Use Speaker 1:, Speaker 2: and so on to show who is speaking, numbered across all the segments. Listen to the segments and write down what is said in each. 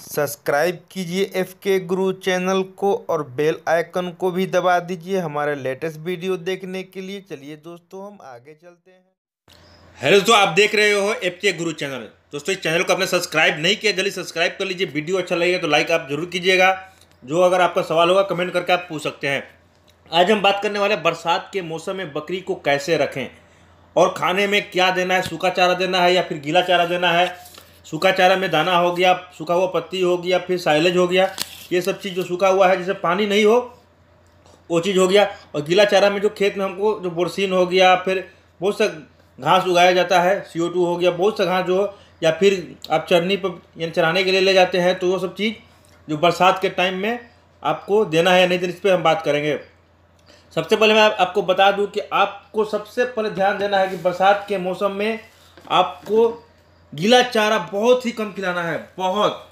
Speaker 1: subscribe कीजिए F के गुरु चैनल को और बेल आइकन को भी दबा दीजिए हमारे लेटेस्ट वीडियो देखने के लिए चलिए दोस्तों हम आगे चलते हैं हेलो दोस्तों आप देख रहे हो एफ के गुरु चैनल दोस्तों इस चैनल को आपने सब्सक्राइब नहीं किया जल्दी सब्सक्राइब कर लीजिए वीडियो अच्छा लगेगा तो लाइक आप जरूर कीजिएगा जो अगर आपका सवाल होगा कमेंट करके आप पूछ सकते हैं आज हम बात करने वाले बरसात के मौसम में बकरी को कैसे रखें और खाने में क्या देना है सूखा चारा देना है या फिर गीला चारा देना है सूखा चारा में दाना हो गया सूखा हुआ पत्ती हो गया फिर साइलेज हो गया ये सब चीज़ जो सूखा हुआ है जैसे पानी नहीं हो वो चीज़ हो गया और गीला चारा में जो खेत में हमको जो बोरसिन हो गया फिर बहुत सा घास उगाया जाता है सी हो गया बहुत सा घास जो या फिर आप चरनी पर यानी चराने के लिए ले जाते हैं तो वो सब चीज़ जो बरसात के टाइम में आपको देना है या नहीं देना इस पर हम बात करेंगे सबसे पहले मैं आपको बता दूं कि आपको सबसे पहले ध्यान देना है कि बरसात के मौसम में आपको गीला चारा बहुत ही कम खिलाना है बहुत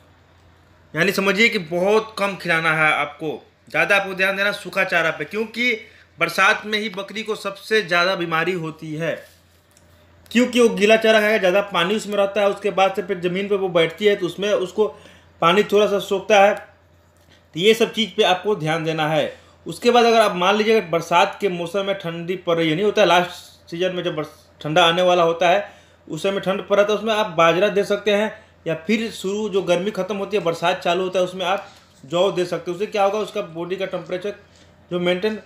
Speaker 1: यानी समझिए कि बहुत कम खिलाना है आपको ज़्यादा आपको ध्यान देना सूखा चारा पे क्योंकि बरसात में ही बकरी को सबसे ज़्यादा बीमारी होती है क्योंकि वो गीला चारा है ज़्यादा पानी उसमें रहता है उसके बाद से फिर ज़मीन पर वो बैठती है तो उसमें उसको पानी थोड़ा सा सोखता है तो ये सब चीज़ पर आपको ध्यान देना है उसके बाद अगर आप मान लीजिए बरसात के मौसम में ठंडी पड़ रही है नहीं होता है लास्ट सीजन में जब ठंडा आने वाला होता है उस समय ठंड पड़ रहा था उसमें आप बाजरा दे सकते हैं या फिर शुरू जो गर्मी ख़त्म होती है बरसात चालू होता है उसमें आप जौ दे सकते हैं उससे क्या होगा उसका बॉडी का टेम्परेचर जो मेंटेन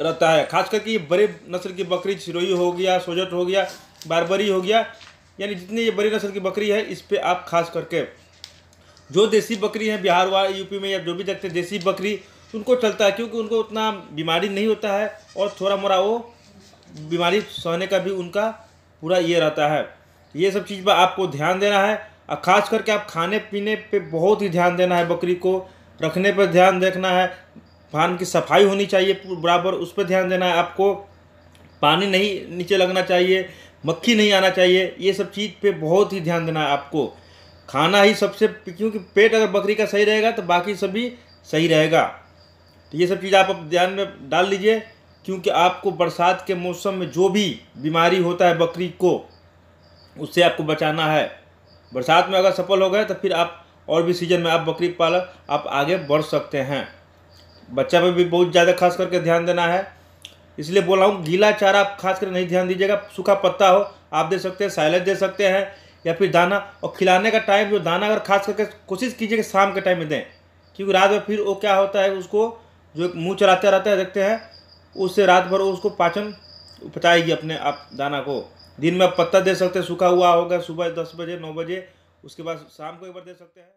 Speaker 1: रहता है खास करके ये बड़े नस्ल की बकरी सिरोही हो गया सोजट हो गया बारबरी हो गया यानी जितनी ये बड़ी नस्ल की बकरी है इस पर आप खास करके जो देसी बकरी है बिहार व यूपी में या जो भी देखते हैं देसी बकरी उनको चलता है क्योंकि उनको उतना बीमारी नहीं होता है और थोड़ा मोड़ा वो बीमारी सहने का भी उनका पूरा ये रहता है ये सब चीज़ पर आपको ध्यान देना है और ख़ास करके आप खाने पीने पे बहुत ही ध्यान देना है बकरी को रखने पर ध्यान देखना है फार्म की सफाई होनी चाहिए बराबर उस पर ध्यान देना है आपको पानी नहीं नीचे लगना चाहिए मक्खी नहीं आना चाहिए ये सब चीज़ पे बहुत ही ध्यान देना है आपको खाना ही सबसे क्योंकि पेट अगर बकरी का सही रहेगा तो बाकी सभी सही रहेगा तो ये सब चीज़ आप ध्यान में डाल लीजिए क्योंकि आपको बरसात के मौसम में जो भी बीमारी होता है बकरी को उससे आपको बचाना है बरसात में अगर सफल हो गए तो फिर आप और भी सीजन में आप बकरी पालन आप आगे बढ़ सकते हैं बच्चा पर भी बहुत ज़्यादा खास करके ध्यान देना है इसलिए बोला हूँ गीला चारा आप खास कर नहीं ध्यान दीजिएगा सूखा पत्ता हो आप दे सकते हैं साइलेज दे सकते हैं या फिर दाना और खिलाने का टाइम जो दाना अगर खास करके कोशिश कीजिए कि शाम के टाइम में दें क्योंकि रात में फिर वो क्या होता है उसको जो एक मुँह चलाते रहता है देखते हैं उससे रात भर उसको पाचन पचाएगी अपने आप दाना को दिन में पत्ता दे सकते हैं सूखा हुआ होगा सुबह दस बजे नौ बजे उसके बाद शाम को एक बार दे सकते हैं